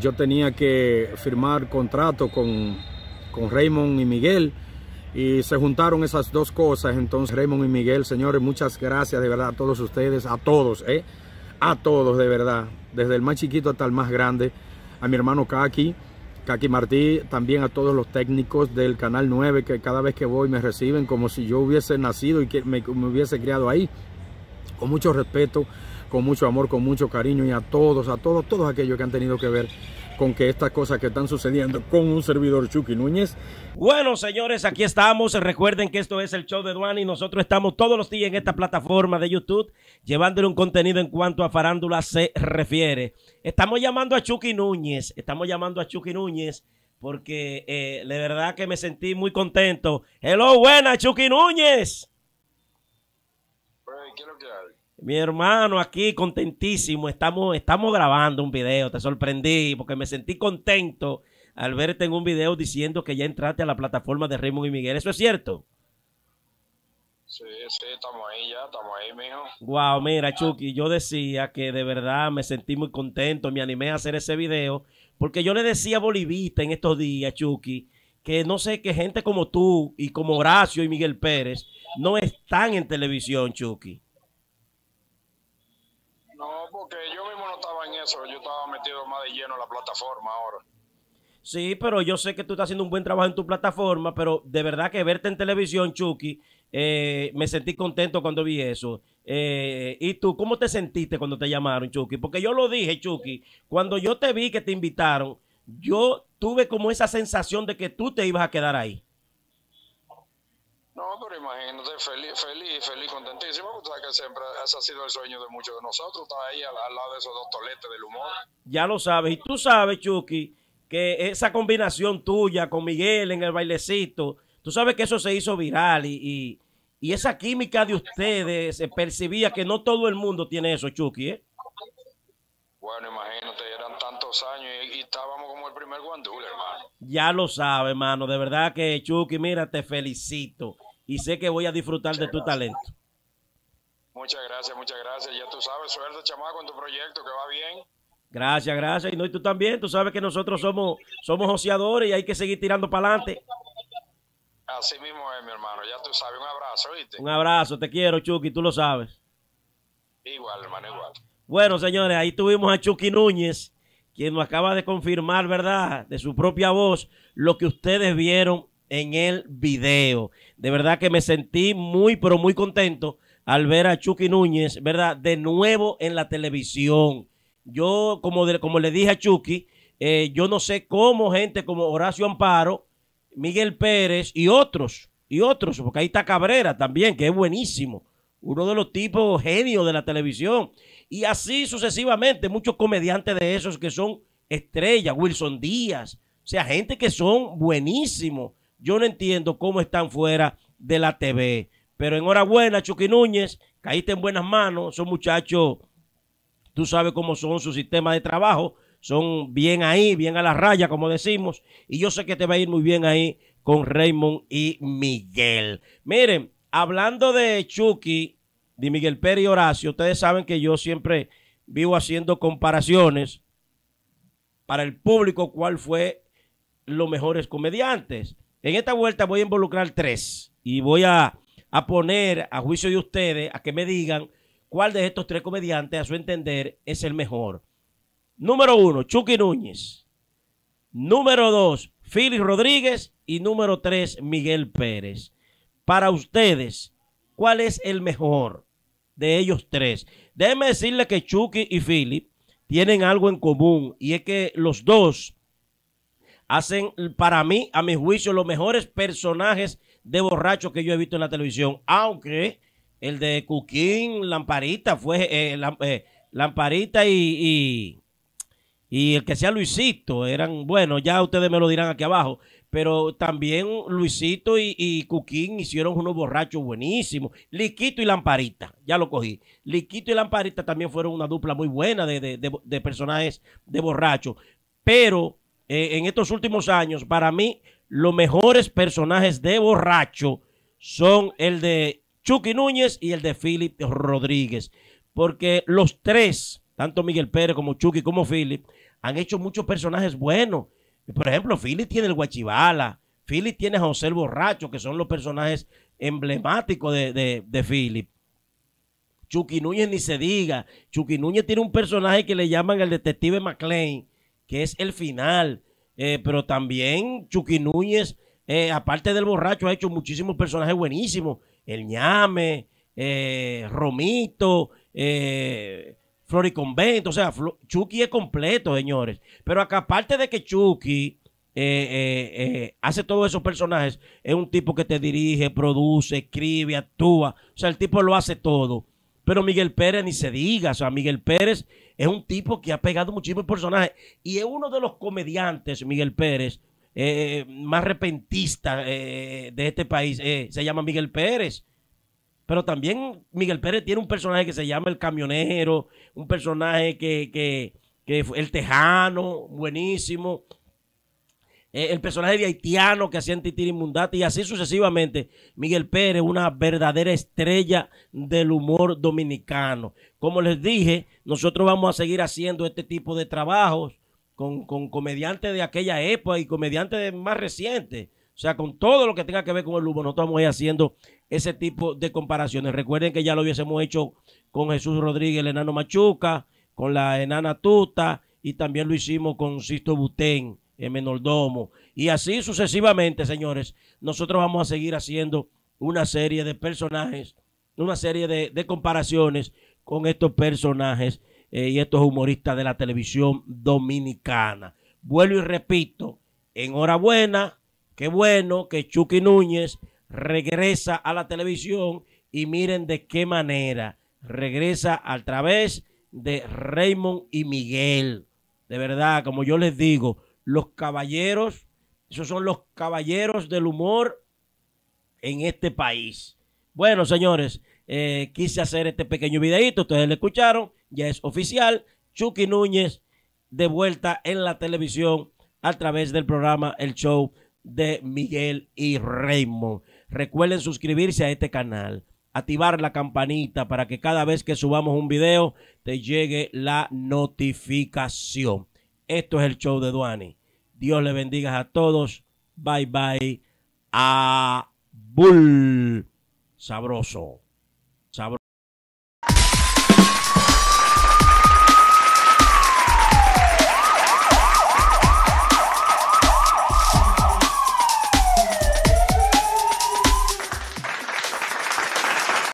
yo tenía que firmar contrato con, con Raymond y Miguel y se juntaron esas dos cosas. Entonces, Raymond y Miguel, señores, muchas gracias de verdad a todos ustedes, a todos, ¿eh? A todos, de verdad. Desde el más chiquito hasta el más grande. A mi hermano Kaki, Kaki Martí, también a todos los técnicos del Canal 9 que cada vez que voy me reciben como si yo hubiese nacido y que me, me hubiese criado ahí. Con mucho respeto con mucho amor, con mucho cariño y a todos, a todos, todos aquellos que han tenido que ver con que estas cosas que están sucediendo con un servidor Chucky Núñez. Bueno, señores, aquí estamos. Recuerden que esto es el show de Duane y nosotros estamos todos los días en esta plataforma de YouTube llevándole un contenido en cuanto a farándula se refiere. Estamos llamando a Chucky Núñez, estamos llamando a Chucky Núñez porque eh, de verdad que me sentí muy contento. Hello, buena Chucky Núñez. Mi hermano, aquí contentísimo, estamos, estamos grabando un video, te sorprendí porque me sentí contento al verte en un video diciendo que ya entraste a la plataforma de Raymond y Miguel. ¿Eso es cierto? Sí, sí, estamos ahí ya, estamos ahí, mijo. Wow, mira, Chucky, yo decía que de verdad me sentí muy contento, me animé a hacer ese video, porque yo le decía a Bolivista en estos días, Chucky, que no sé, qué gente como tú y como Horacio y Miguel Pérez no están en televisión, Chucky. yo estaba metido más de lleno en la plataforma ahora. Sí, pero yo sé que tú estás haciendo un buen trabajo en tu plataforma, pero de verdad que verte en televisión, Chucky, eh, me sentí contento cuando vi eso. Eh, ¿Y tú cómo te sentiste cuando te llamaron, Chucky? Porque yo lo dije, Chucky, cuando yo te vi que te invitaron, yo tuve como esa sensación de que tú te ibas a quedar ahí. No, pero imagínate, feliz, feliz, feliz, contentísimo, porque sabes que siempre ese ha sido el sueño de muchos de nosotros, estar ahí al, lado de esos dos toletes del humor. Ya lo sabes, y tú sabes, Chucky, que esa combinación tuya con Miguel en el bailecito, tú sabes que eso se hizo viral y, y, esa química de ustedes se percibía que no todo el mundo tiene eso, Chucky, ¿eh? Bueno, imagínate, eran tantos años y, estábamos como el primer guandul, hermano. Ya lo sabe, hermano. De verdad que, Chucky, mira, te felicito y sé que voy a disfrutar de tu talento. Muchas gracias, muchas gracias. Ya tú sabes, suerte, chamaco, con tu proyecto, que va bien. Gracias, gracias. Y no, tú también, tú sabes que nosotros somos, somos ociadores y hay que seguir tirando para adelante. Así mismo es, mi hermano. Ya tú sabes, un abrazo, Un abrazo, te quiero, Chucky, tú lo sabes. Igual, hermano, igual. Bueno, señores, ahí tuvimos a Chucky Núñez, quien nos acaba de confirmar, ¿verdad?, de su propia voz, lo que ustedes vieron en el video. De verdad que me sentí muy, pero muy contento al ver a Chucky Núñez, ¿verdad? De nuevo en la televisión. Yo, como, como le dije a Chucky, eh, yo no sé cómo gente como Horacio Amparo, Miguel Pérez y otros, y otros, porque ahí está Cabrera también, que es buenísimo, uno de los tipos genios de la televisión. Y así sucesivamente, muchos comediantes de esos que son estrellas, Wilson Díaz, o sea, gente que son buenísimos yo no entiendo cómo están fuera de la TV. Pero enhorabuena, Chucky Núñez, caíste en buenas manos. Son muchachos, tú sabes cómo son su sistema de trabajo. Son bien ahí, bien a la raya, como decimos. Y yo sé que te va a ir muy bien ahí con Raymond y Miguel. Miren, hablando de Chucky, de Miguel Pérez y Horacio, ustedes saben que yo siempre vivo haciendo comparaciones para el público cuál fue los mejores comediantes. En esta vuelta voy a involucrar tres y voy a, poner a juicio de ustedes a que me digan cuál de estos tres comediantes, a su entender, es el mejor. Número uno, Chucky Núñez. Número dos, Philip Rodríguez. Y número tres, Miguel Pérez. Para ustedes, ¿cuál es el mejor de ellos tres? Déjenme decirles que Chucky y Philip tienen algo en común y es que los dos hacen para mí, a mi juicio, los mejores personajes de borrachos que yo he visto en la televisión. Aunque el de Cuquín, Lamparita, fue eh, eh, Lamparita y, y, el que sea Luisito, eran, bueno, ya ustedes me lo dirán aquí abajo, pero también Luisito y, y Cuquín hicieron unos borrachos buenísimos. Liquito y Lamparita, ya lo cogí. Liquito y Lamparita también fueron una dupla muy buena de, de personajes de borrachos. Pero eh, en estos últimos años, para mí, los mejores personajes de borracho son el de Chucky Núñez y el de Philip Rodríguez. Porque los tres, tanto Miguel Pérez como Chucky como Philip, han hecho muchos personajes buenos. Por ejemplo, Philip tiene el Guachibala, Philip tiene a José Borracho, que son los personajes emblemáticos de, de Philip. Chucky Núñez ni se diga. Chucky Núñez tiene un personaje que le llaman el detective McLean, que es el final. Eh, pero también Chucky Núñez, eh, aparte del borracho, ha hecho muchísimos personajes buenísimos. El ñame, eh, Romito, Romito, Floriconvento. O sea, Chucky es completo, señores. Pero acá, aparte de que Chucky hace todos esos personajes, es un tipo que te dirige, produce, escribe, actúa. O sea, el tipo lo hace todo. Pero Miguel Pérez ni se diga, o sea, Miguel Pérez es un tipo que ha pegado muchísimos personajes y es uno de los comediantes, Miguel Pérez, eh, más repentista eh, de este país, eh, se llama Miguel Pérez. Pero también Miguel Pérez tiene un personaje que se llama El Camionero, un personaje que, que, que el Tejano, buenísimo. Eh, el personaje de haitiano que hacía Titiri Mundati y así sucesivamente. Miguel Pérez, una verdadera estrella del humor dominicano. Como les dije, nosotros vamos a seguir haciendo este tipo de trabajos con, con comediantes de aquella época y comediantes más recientes. O sea, con todo lo que tenga que ver con el humor, nosotros vamos a ir haciendo ese tipo de comparaciones. Recuerden que ya lo hubiésemos hecho con Jesús Rodríguez, el enano Machuca, con la enana Tuta y también lo hicimos con Sisto Butén el menordomo. Y así sucesivamente, señores, nosotros vamos a seguir haciendo una serie de personajes, una serie de, comparaciones con estos personajes eh, y estos humoristas de la televisión dominicana. Vuelvo y repito, enhorabuena, qué bueno que Chucky Núñez regresa a la televisión y miren de qué manera regresa a través de Raymond y Miguel. De verdad, como yo les digo, los caballeros, esos son los caballeros del humor en este país. Bueno, señores, eh, quise hacer este pequeño videito, ustedes lo escucharon, ya es oficial, Chucky Núñez de vuelta en la televisión a través del programa El Show de Miguel y Raymond. Recuerden suscribirse a este canal, activar la campanita para que cada vez que subamos un video te llegue la notificación. Esto es el show de Duani. Dios le bendiga a todos. Bye bye. A Bull. Sabroso.